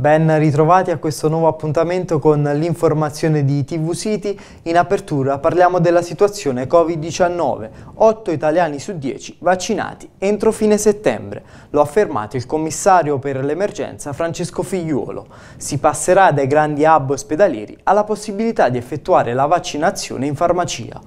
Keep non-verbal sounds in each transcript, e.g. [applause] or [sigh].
Ben ritrovati a questo nuovo appuntamento con l'informazione di TV City. In apertura parliamo della situazione Covid-19. 8 italiani su 10 vaccinati entro fine settembre. Lo ha affermato il commissario per l'emergenza Francesco Figliuolo. Si passerà dai grandi hub ospedalieri alla possibilità di effettuare la vaccinazione in farmacia.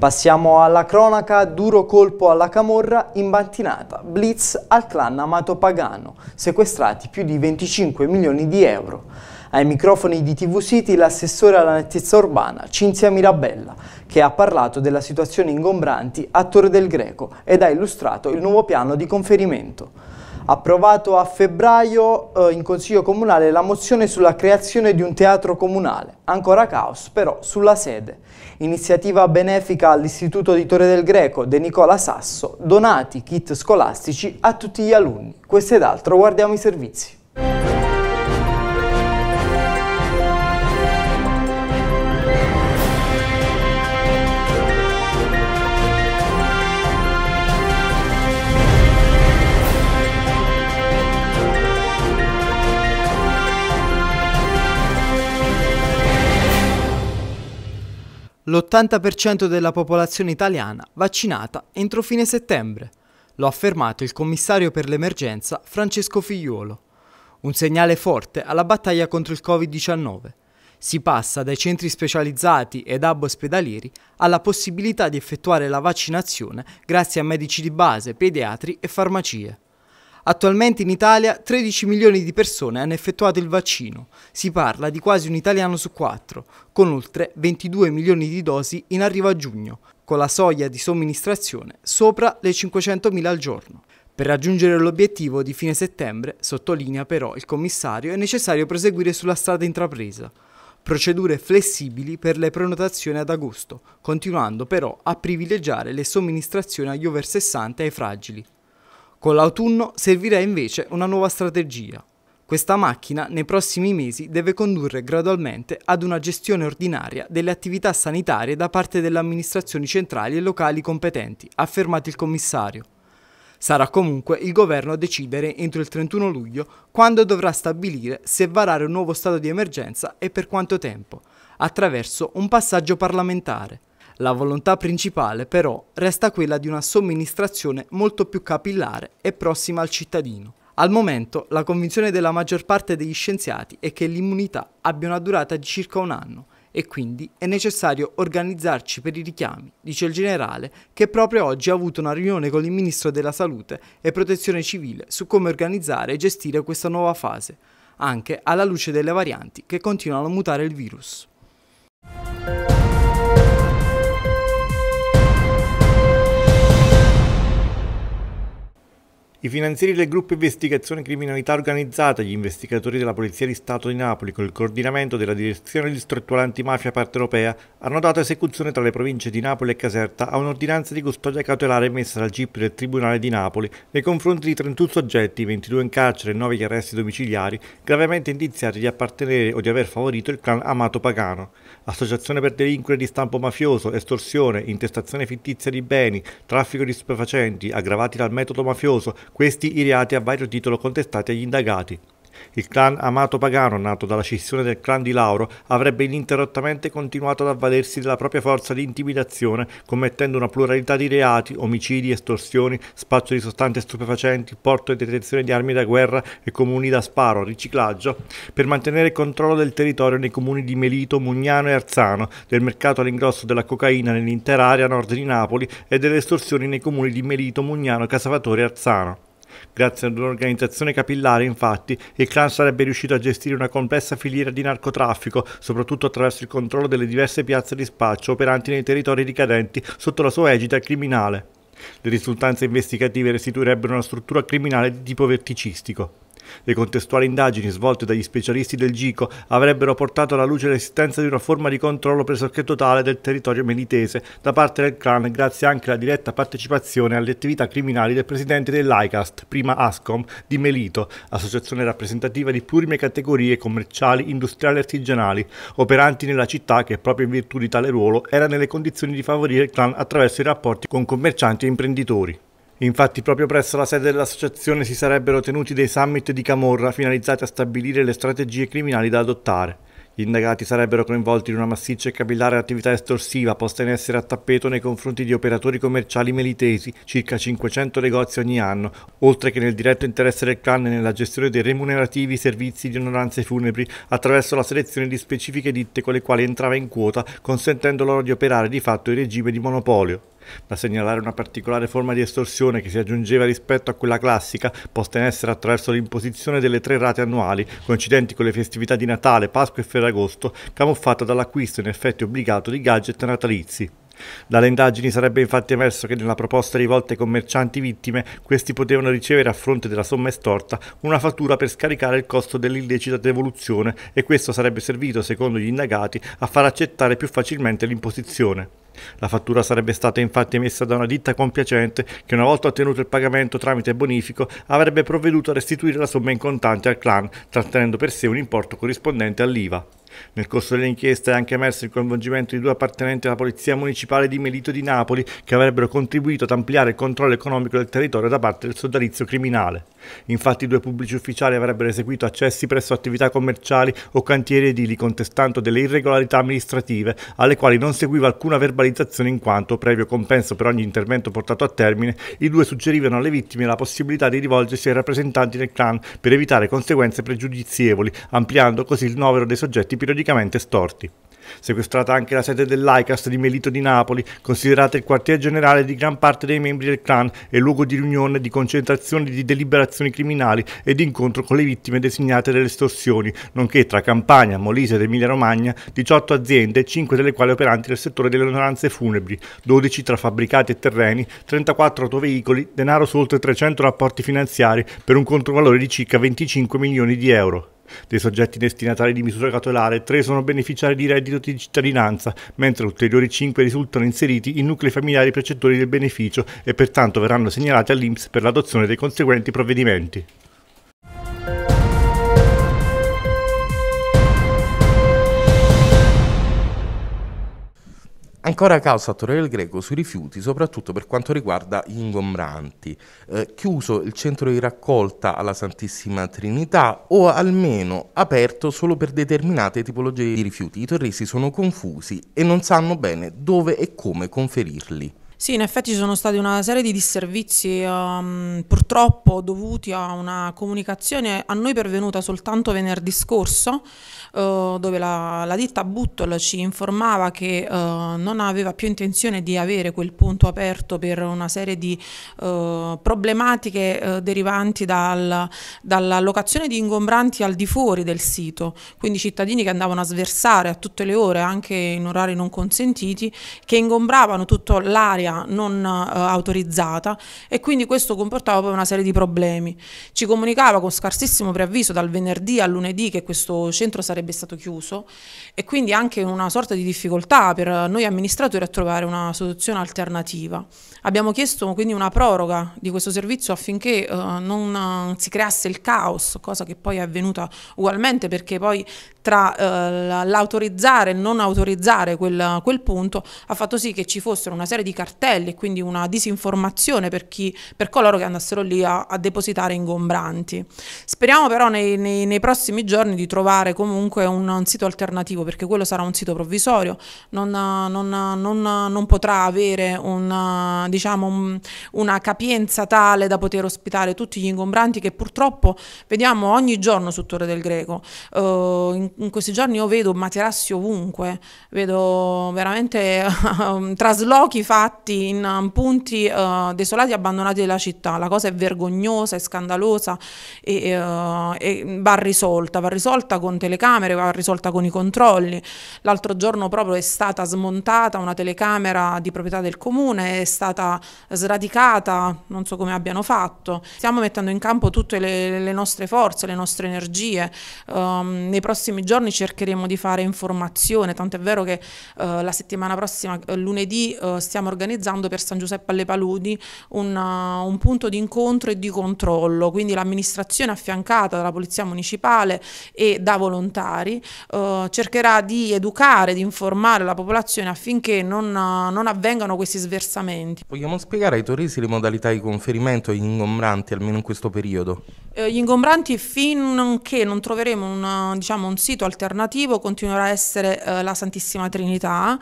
Passiamo alla cronaca, duro colpo alla camorra, imbattinata, blitz al clan Amato Pagano, sequestrati più di 25 milioni di euro. Ai microfoni di TV City l'assessore alla nettezza urbana Cinzia Mirabella, che ha parlato della situazione ingombranti a Torre del Greco ed ha illustrato il nuovo piano di conferimento approvato a febbraio eh, in Consiglio Comunale la mozione sulla creazione di un teatro comunale, ancora caos però sulla sede. Iniziativa benefica all'Istituto di Torre del Greco, De Nicola Sasso, donati kit scolastici a tutti gli alunni. Questo ed altro, guardiamo i servizi. l'80% della popolazione italiana vaccinata entro fine settembre. Lo ha affermato il commissario per l'emergenza Francesco Figliuolo. Un segnale forte alla battaglia contro il Covid-19. Si passa dai centri specializzati ed hub ospedalieri alla possibilità di effettuare la vaccinazione grazie a medici di base, pediatri e farmacie. Attualmente in Italia 13 milioni di persone hanno effettuato il vaccino, si parla di quasi un italiano su quattro, con oltre 22 milioni di dosi in arrivo a giugno, con la soglia di somministrazione sopra le 500.000 al giorno. Per raggiungere l'obiettivo di fine settembre, sottolinea però il commissario, è necessario proseguire sulla strada intrapresa. Procedure flessibili per le prenotazioni ad agosto, continuando però a privilegiare le somministrazioni agli over 60 e ai fragili. Con l'autunno servirà invece una nuova strategia. Questa macchina nei prossimi mesi deve condurre gradualmente ad una gestione ordinaria delle attività sanitarie da parte delle amministrazioni centrali e locali competenti, ha affermato il commissario. Sarà comunque il governo a decidere entro il 31 luglio quando dovrà stabilire se varare un nuovo stato di emergenza e per quanto tempo, attraverso un passaggio parlamentare. La volontà principale però resta quella di una somministrazione molto più capillare e prossima al cittadino. Al momento la convinzione della maggior parte degli scienziati è che l'immunità abbia una durata di circa un anno e quindi è necessario organizzarci per i richiami, dice il generale, che proprio oggi ha avuto una riunione con il Ministro della Salute e Protezione Civile su come organizzare e gestire questa nuova fase, anche alla luce delle varianti che continuano a mutare il virus. I finanzieri del gruppo Investigazione Criminalità Organizzata, gli investigatori della Polizia di Stato di Napoli, con il coordinamento della Direzione Distrettuale Antimafia Parte Europea, hanno dato esecuzione tra le province di Napoli e Caserta a un'ordinanza di custodia cautelare emessa dal GIP del Tribunale di Napoli nei confronti di 31 soggetti, 22 in carcere e 9 gli arresti domiciliari, gravemente indiziati di appartenere o di aver favorito il clan Amato Pagano. Associazione per delinquere di stampo mafioso, estorsione, intestazione fittizia di beni, traffico di stupefacenti, aggravati dal metodo mafioso, questi i reati a vario titolo contestati agli indagati, il clan Amato Pagano, nato dalla scissione del clan di Lauro, avrebbe ininterrottamente continuato ad avvalersi della propria forza di intimidazione, commettendo una pluralità di reati, omicidi, estorsioni, spaccio di sostanze stupefacenti, porto e detenzione di armi da guerra e comuni da sparo, riciclaggio, per mantenere il controllo del territorio nei comuni di Melito, Mugnano e Arzano, del mercato all'ingrosso della cocaina nell'intera area nord di Napoli e delle estorsioni nei comuni di Melito, Mugnano, Casafatore e Arzano. Grazie ad un'organizzazione capillare, infatti, il clan sarebbe riuscito a gestire una complessa filiera di narcotraffico, soprattutto attraverso il controllo delle diverse piazze di spaccio operanti nei territori ricadenti sotto la sua egida criminale. Le risultanze investigative restituirebbero una struttura criminale di tipo verticistico. Le contestuali indagini svolte dagli specialisti del GICO avrebbero portato alla luce l'esistenza di una forma di controllo pressoché totale del territorio melitese da parte del clan grazie anche alla diretta partecipazione alle attività criminali del presidente dell'ICAST, prima ASCOM, di Melito, associazione rappresentativa di plurime categorie commerciali, industriali e artigianali, operanti nella città che proprio in virtù di tale ruolo era nelle condizioni di favorire il clan attraverso i rapporti con commercianti e imprenditori. Infatti proprio presso la sede dell'associazione si sarebbero tenuti dei summit di camorra finalizzati a stabilire le strategie criminali da adottare. Gli indagati sarebbero coinvolti in una massiccia e capillare attività estorsiva posta in essere a tappeto nei confronti di operatori commerciali melitesi, circa 500 negozi ogni anno, oltre che nel diretto interesse del clan nella gestione dei remunerativi servizi di onoranze funebri attraverso la selezione di specifiche ditte con le quali entrava in quota, consentendo loro di operare di fatto in regime di monopolio. Da segnalare una particolare forma di estorsione che si aggiungeva rispetto a quella classica, posta in essere attraverso l'imposizione delle tre rate annuali, coincidenti con le festività di Natale, Pasqua e Ferragosto, camuffata dall'acquisto in effetti obbligato di gadget natalizi. Dalle indagini sarebbe infatti emerso che nella proposta rivolta ai commercianti vittime, questi potevano ricevere a fronte della somma estorta una fattura per scaricare il costo dell'illecita devoluzione e questo sarebbe servito, secondo gli indagati, a far accettare più facilmente l'imposizione. La fattura sarebbe stata infatti emessa da una ditta compiacente che una volta ottenuto il pagamento tramite bonifico avrebbe provveduto a restituire la somma in contanti al clan, trattenendo per sé un importo corrispondente all'IVA. Nel corso dell'inchiesta è anche emerso il coinvolgimento di due appartenenti alla Polizia Municipale di Melito di Napoli che avrebbero contribuito ad ampliare il controllo economico del territorio da parte del sodalizio criminale. Infatti due pubblici ufficiali avrebbero eseguito accessi presso attività commerciali o cantieri edili contestando delle irregolarità amministrative alle quali non seguiva alcuna verbalizzazione penalizzazione in quanto, previo compenso per ogni intervento portato a termine, i due suggerivano alle vittime la possibilità di rivolgersi ai rappresentanti del clan per evitare conseguenze pregiudizievoli, ampliando così il novero dei soggetti periodicamente storti sequestrata anche la sede dell'ICAS di Melito di Napoli, considerata il quartier generale di gran parte dei membri del clan e luogo di riunione, di concentrazione di deliberazioni criminali e di incontro con le vittime designate delle estorsioni, nonché tra Campania, Molise ed Emilia-Romagna 18 aziende, 5 delle quali operanti nel settore delle onoranze funebri, 12 tra fabbricati e terreni, 34 autoveicoli, denaro su oltre 300 rapporti finanziari per un controvalore di circa 25 milioni di euro. Dei soggetti destinatari di misura catolare, tre sono beneficiari di reddito di cittadinanza, mentre ulteriori cinque risultano inseriti in nuclei familiari precettori del beneficio e pertanto verranno segnalati all'Inps per l'adozione dei conseguenti provvedimenti. Ancora a causa a Torre del Greco sui rifiuti, soprattutto per quanto riguarda gli ingombranti. Eh, chiuso il centro di raccolta alla Santissima Trinità o almeno aperto solo per determinate tipologie di rifiuti. I torresi sono confusi e non sanno bene dove e come conferirli. Sì, in effetti ci sono stati una serie di disservizi um, purtroppo dovuti a una comunicazione a noi pervenuta soltanto venerdì scorso uh, dove la, la, ditta Buttol ci informava che uh, non aveva più intenzione di avere quel punto aperto per una serie di uh, problematiche derivanti dal, dalla locazione di ingombranti al di fuori del sito, quindi cittadini che andavano a sversare a tutte le ore anche in orari non consentiti che ingombravano tutto l'area marea non eh, autorizzata e quindi questo comportava poi una serie di problemi. Ci comunicava con scarsissimo preavviso dal venerdì al lunedì che questo centro sarebbe stato chiuso e quindi anche una sorta di difficoltà per noi amministratori a trovare una soluzione alternativa. Abbiamo chiesto quindi una proroga di questo servizio affinché eh, non eh, si creasse il caos, cosa che poi è avvenuta ugualmente perché poi tra eh, l'autorizzare e non autorizzare quel, quel punto ha fatto sì che ci fossero una serie di cartelle cartelli, quindi una disinformazione per, chi, per coloro che andassero lì a, a depositare ingombranti. Speriamo però nei, nei, nei, prossimi giorni di trovare comunque un, un, sito alternativo, perché quello sarà un sito provvisorio, non, non, non, non potrà avere una, diciamo, una capienza tale da poter ospitare tutti gli ingombranti che purtroppo vediamo ogni giorno su Torre del Greco. Uh, in, in, questi giorni io vedo materassi ovunque, vedo veramente [laughs] traslochi fatti morti in um, punti uh, desolati e abbandonati della città. La cosa è vergognosa, è scandalosa e, uh, e, va risolta, va risolta con telecamere, va risolta con i controlli. L'altro giorno proprio è stata smontata una telecamera di proprietà del comune, è stata sradicata, non so come abbiano fatto. Stiamo mettendo in campo tutte le, le nostre forze, le nostre energie. Um, nei prossimi giorni cercheremo di fare informazione, tanto è vero che uh, la settimana prossima, lunedì, uh, stiamo organizzando organizzando per San Giuseppe alle Paludi una, uh, un punto di incontro e di controllo, quindi l'amministrazione affiancata dalla Polizia Municipale e da volontari eh, cercherà di educare, di informare la popolazione affinché non, uh, non avvengano questi sversamenti. Vogliamo spiegare ai torresi le modalità di conferimento agli ingombranti, almeno in questo periodo? Eh, gli ingombranti finché non troveremo una, diciamo, un sito alternativo continuerà a essere eh, la Santissima Trinità,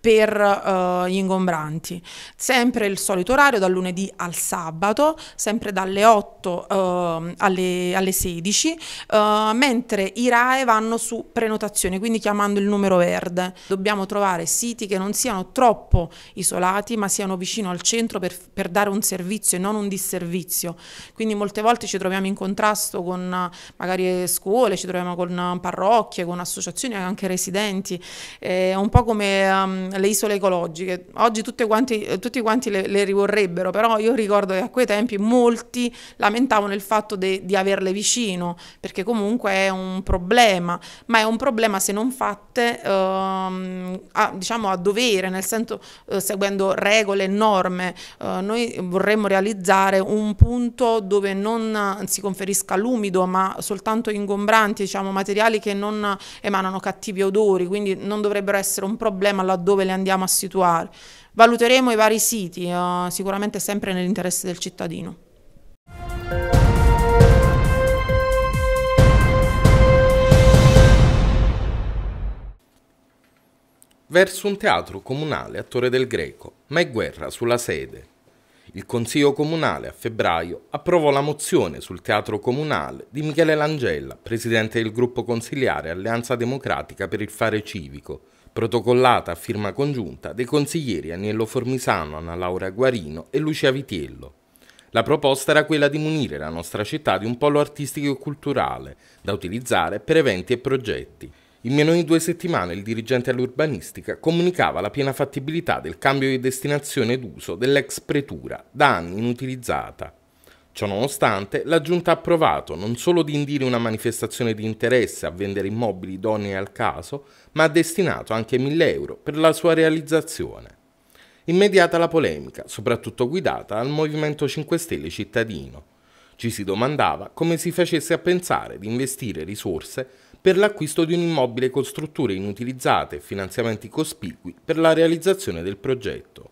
per uh, gli ingombranti. Sempre il solito orario dal lunedì al sabato, sempre dalle 8 uh, ehm, alle, alle, 16, uh, eh, mentre i RAE vanno su prenotazione, quindi chiamando il numero verde. Dobbiamo trovare siti che non siano troppo isolati, ma siano vicino al centro per, per dare un servizio e non un disservizio. Quindi molte volte ci troviamo in contrasto con magari scuole, ci troviamo con parrocchie, con associazioni, anche residenti. È un po' come... Um, le isole ecologiche. Oggi quanti, tutti quanti le, le, rivorrebbero, però io ricordo che a quei tempi molti lamentavano il fatto de, di averle vicino, perché comunque è un problema, ma è un problema se non fatte ehm, a, diciamo a dovere, nel senso eh, seguendo regole e norme. Eh, noi vorremmo realizzare un punto dove non si conferisca l'umido, ma soltanto ingombranti, diciamo, materiali che non emanano cattivi odori, quindi non dovrebbero essere un problema laddove dove le andiamo a situare. Valuteremo i vari siti, uh, sicuramente sempre nell'interesse del cittadino. Verso un teatro comunale a Torre del Greco, ma è guerra sulla sede. Il Consiglio Comunale a febbraio approvò la mozione sul teatro comunale di Michele Langella, presidente del gruppo consiliare Alleanza Democratica per il Fare Civico, protocollata a firma congiunta dei consiglieri Agnello Formisano, Anna Laura Guarino e Lucia Vitiello. La proposta era quella di munire la nostra città di un polo artistico e culturale da utilizzare per eventi e progetti. In meno di due settimane il dirigente all'urbanistica comunicava la piena fattibilità del cambio di destinazione d'uso dell'ex pretura, da anni inutilizzata. Ciononostante, la Giunta ha approvato non solo di indire una manifestazione di interesse a vendere immobili idonei al caso, ma ha destinato anche 1000 euro per la sua realizzazione. Immediata la polemica, soprattutto guidata al Movimento 5 Stelle cittadino. Ci si domandava come si facesse a pensare di investire risorse per l'acquisto di un immobile con strutture inutilizzate e finanziamenti cospicui per la realizzazione del progetto.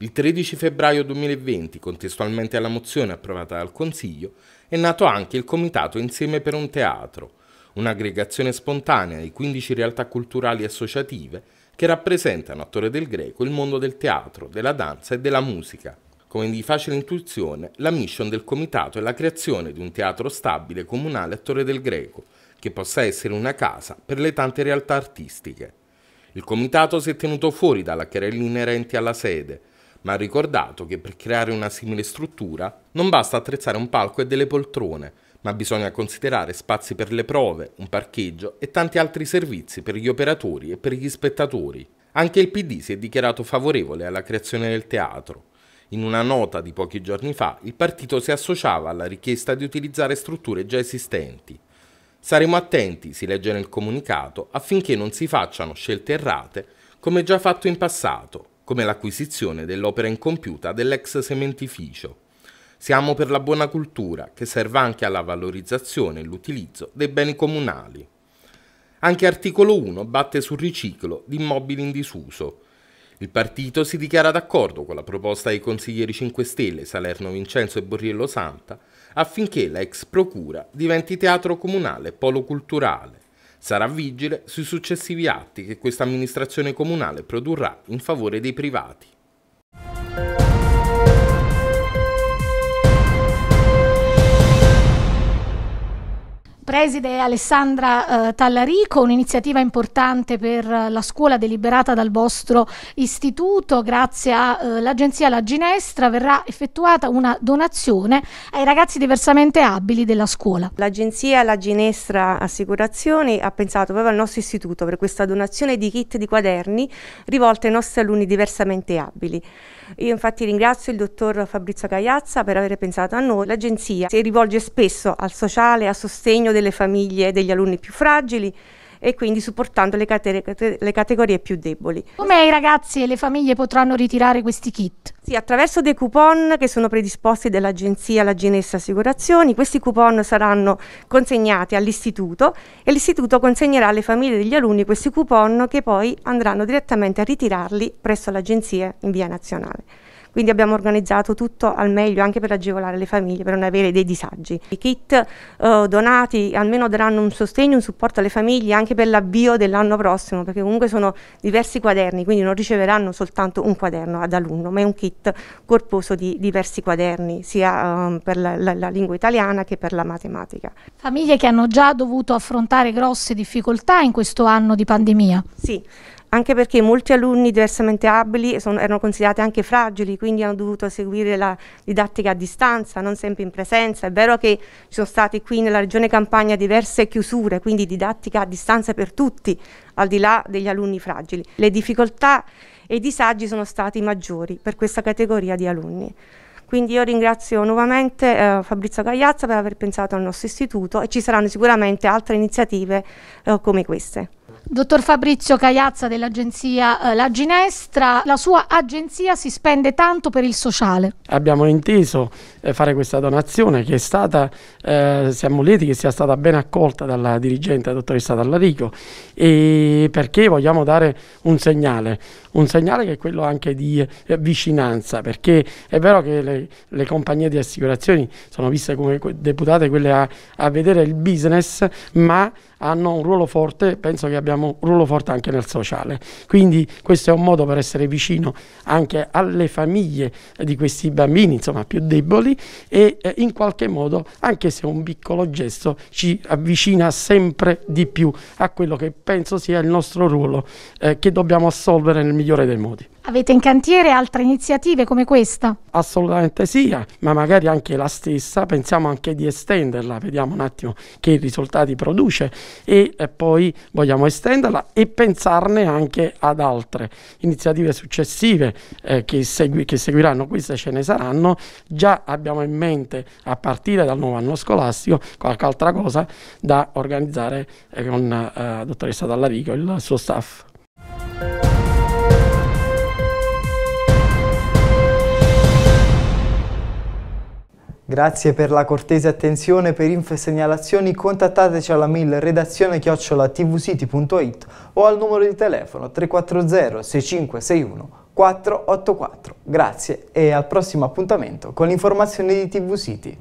Il 13 febbraio 2020, contestualmente alla mozione approvata dal Consiglio, è nato anche il Comitato Insieme per un Teatro, un'aggregazione spontanea di 15 realtà culturali associative che rappresentano a Torre del Greco il mondo del teatro, della danza e della musica. Come di facile intuizione, la mission del comitato è la creazione di un teatro stabile comunale a Torre del Greco, che possa essere una casa per le tante realtà artistiche. Il comitato si è tenuto fuori dalla querella inerente alla sede, ma ha ricordato che per creare una simile struttura non basta attrezzare un palco e delle poltrone, ma bisogna considerare spazi per le prove, un parcheggio e tanti altri servizi per gli operatori e per gli spettatori. Anche il PD si è dichiarato favorevole alla creazione del teatro. In una nota di pochi giorni fa, il partito si associava alla richiesta di utilizzare strutture già esistenti. Saremo attenti, si legge nel comunicato, affinché non si facciano scelte errate come già fatto in passato, come l'acquisizione dell'opera incompiuta dell'ex sementificio. Siamo per la buona cultura, che serva anche alla valorizzazione e l'utilizzo dei beni comunali. Anche articolo 1 batte sul riciclo di immobili in disuso. Il partito si dichiara d'accordo con la proposta dei consiglieri 5 Stelle Salerno Vincenzo e Borriello Santa affinché la ex procura diventi teatro comunale polo culturale. Sarà vigile sui successivi atti che questa amministrazione comunale produrrà in favore dei privati. preside è Alessandra eh, Tallarico, un'iniziativa importante per la scuola deliberata dal vostro istituto, grazie all'agenzia eh, La Ginestra verrà effettuata una donazione ai ragazzi diversamente abili della scuola. L'agenzia La Ginestra Assicurazioni ha pensato proprio al nostro istituto per questa donazione di kit di quaderni rivolte ai nostri alunni diversamente abili. Io infatti ringrazio il dottor Fabrizio Cagliazza per aver pensato a noi. L'agenzia si rivolge spesso al sociale a sostegno delle famiglie e degli alunni più fragili, e quindi supportando le, cate le categorie più deboli. Come i ragazzi e le famiglie potranno ritirare questi kit? Sì, attraverso dei coupon che sono predisposti dall'agenzia La Genessa Assicurazioni, questi coupon saranno consegnati all'istituto e l'istituto consegnerà alle famiglie degli alunni questi coupon che poi andranno direttamente a ritirarli presso l'agenzia in via nazionale. Quindi abbiamo organizzato tutto al meglio anche per agevolare le famiglie, per non avere dei disagi. I kit eh, donati almeno daranno un sostegno, un supporto alle famiglie anche per l'avvio dell'anno prossimo, perché comunque sono diversi quaderni, quindi non riceveranno soltanto un quaderno ad alunno, ma è un kit corposo di diversi quaderni, sia eh, per la, la, la lingua italiana che per la matematica. Famiglie che hanno già dovuto affrontare grosse difficoltà in questo anno di pandemia. Sì, anche perché molti alunni diversamente abili sono, erano considerati anche fragili, quindi hanno dovuto seguire la didattica a distanza, non sempre in presenza. È vero che ci sono state qui nella regione Campania diverse chiusure, quindi didattica a distanza per tutti, al di là degli alunni fragili. Le difficoltà e i disagi sono stati maggiori per questa categoria di alunni. Quindi io ringrazio nuovamente eh, Fabrizio Cagliazza per aver pensato al nostro istituto e ci saranno sicuramente altre iniziative eh, come queste. Dottor Fabrizio Cagliazza dell'agenzia eh, La Ginestra, la sua agenzia si spende tanto per il sociale. Abbiamo inteso eh, fare questa donazione che è stata, eh, siamo lieti che sia stata ben accolta dalla dirigente, dottoressa Dallarico, perché vogliamo dare un segnale, un segnale che è quello anche di eh, vicinanza, perché è vero che le, le, compagnie di assicurazioni sono viste come deputate quelle a, a vedere il business, ma hanno un ruolo forte, penso che abbiamo un ruolo forte anche nel sociale. Quindi questo è un modo per essere vicino anche alle famiglie di questi bambini, insomma, più deboli e eh, in qualche modo, anche se un piccolo gesto ci avvicina sempre di più a quello che penso sia il nostro ruolo eh, che dobbiamo assolvere nel migliore migliore dei modi. Avete in cantiere altre iniziative come questa? Assolutamente sì, ma magari anche la stessa, pensiamo anche di estenderla, vediamo un attimo che risultati produce e poi vogliamo estenderla e pensarne anche ad altre iniziative successive eh, che, segui, che seguiranno, queste ce ne saranno, già abbiamo in mente a partire dal nuovo anno scolastico qualche altra cosa da organizzare eh, con la eh, dottoressa Dallarico e il suo staff. Grazie per la cortese attenzione, per info e segnalazioni contattateci alla mail redazione chiocciola tvcity.it o al numero di telefono 340 6561 484. Grazie e al prossimo appuntamento con l'informazione di TV City.